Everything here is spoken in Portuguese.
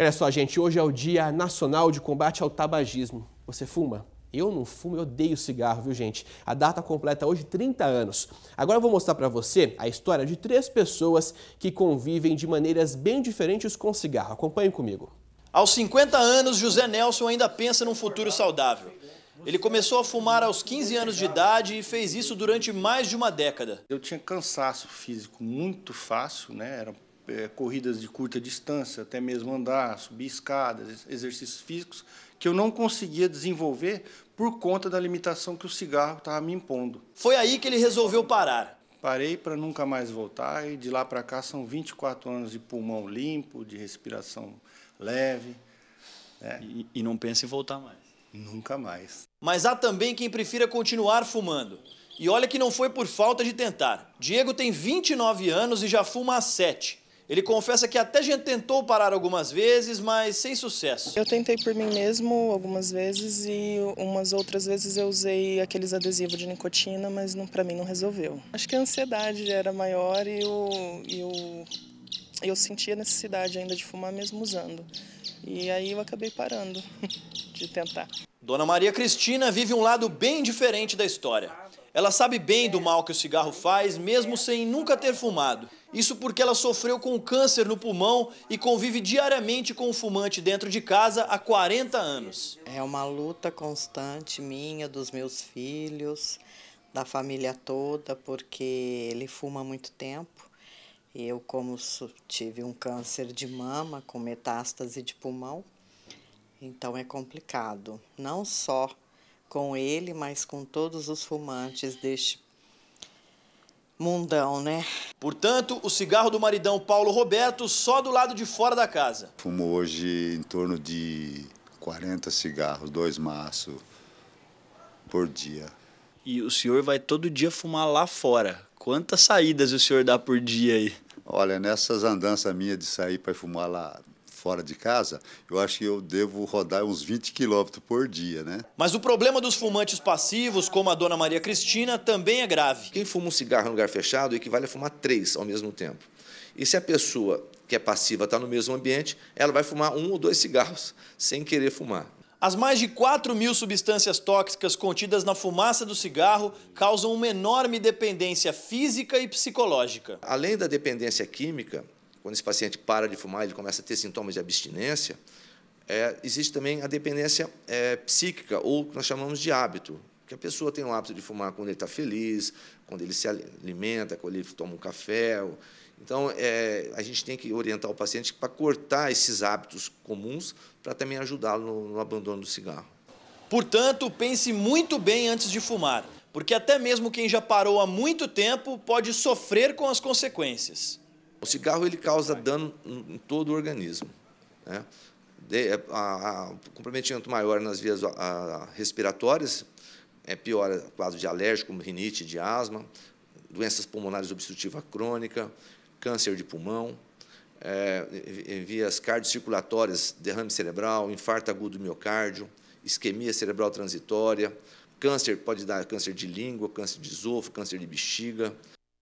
Olha só, gente, hoje é o Dia Nacional de Combate ao Tabagismo. Você fuma? Eu não fumo, eu odeio cigarro, viu, gente? A data completa hoje 30 anos. Agora eu vou mostrar para você a história de três pessoas que convivem de maneiras bem diferentes com cigarro. Acompanhe comigo. Aos 50 anos, José Nelson ainda pensa num futuro saudável. Ele começou a fumar aos 15 anos de idade e fez isso durante mais de uma década. Eu tinha cansaço físico muito fácil, né? Era é, corridas de curta distância, até mesmo andar, subir escadas, exercícios físicos, que eu não conseguia desenvolver por conta da limitação que o cigarro estava me impondo. Foi aí que ele resolveu parar. Parei para nunca mais voltar e de lá para cá são 24 anos de pulmão limpo, de respiração leve. Né? E, e não pensa em voltar mais. Nunca mais. Mas há também quem prefira continuar fumando. E olha que não foi por falta de tentar. Diego tem 29 anos e já fuma há 7. Ele confessa que até gente tentou parar algumas vezes, mas sem sucesso. Eu tentei por mim mesmo algumas vezes e umas outras vezes eu usei aqueles adesivos de nicotina, mas para mim não resolveu. Acho que a ansiedade era maior e eu, eu, eu sentia necessidade ainda de fumar mesmo usando. E aí eu acabei parando de tentar. Dona Maria Cristina vive um lado bem diferente da história. Ela sabe bem do mal que o cigarro faz, mesmo sem nunca ter fumado. Isso porque ela sofreu com câncer no pulmão e convive diariamente com o fumante dentro de casa há 40 anos. É uma luta constante minha, dos meus filhos, da família toda, porque ele fuma muito tempo. Eu, como tive um câncer de mama com metástase de pulmão, então é complicado. Não só com ele, mas com todos os fumantes deste mundão, né? Portanto, o cigarro do maridão Paulo Roberto só do lado de fora da casa. Fumo hoje em torno de 40 cigarros, dois maços por dia. E o senhor vai todo dia fumar lá fora. Quantas saídas o senhor dá por dia aí? Olha, nessas andanças minhas de sair para fumar lá fora de casa, eu acho que eu devo rodar uns 20 quilômetros por dia, né? Mas o problema dos fumantes passivos, como a dona Maria Cristina, também é grave. Quem fuma um cigarro em lugar fechado equivale a fumar três ao mesmo tempo. E se a pessoa que é passiva está no mesmo ambiente, ela vai fumar um ou dois cigarros sem querer fumar. As mais de 4 mil substâncias tóxicas contidas na fumaça do cigarro causam uma enorme dependência física e psicológica. Além da dependência química, quando esse paciente para de fumar, ele começa a ter sintomas de abstinência, é, existe também a dependência é, psíquica, ou que nós chamamos de hábito, que a pessoa tem o hábito de fumar quando ele está feliz, quando ele se alimenta, quando ele toma um café. Então, é, a gente tem que orientar o paciente para cortar esses hábitos comuns para também ajudá-lo no, no abandono do cigarro. Portanto, pense muito bem antes de fumar, porque até mesmo quem já parou há muito tempo pode sofrer com as consequências. O cigarro ele causa dano em todo o organismo. Né? De, é, a, a, comprometimento maior nas vias a, respiratórias, é, piora quadro de alérgico, como rinite, de asma, doenças pulmonares obstrutiva crônica, câncer de pulmão, é, em vias cardiocirculatórias, derrame cerebral, infarto agudo do miocárdio, isquemia cerebral transitória, câncer pode dar câncer de língua, câncer de esôfago, câncer de bexiga.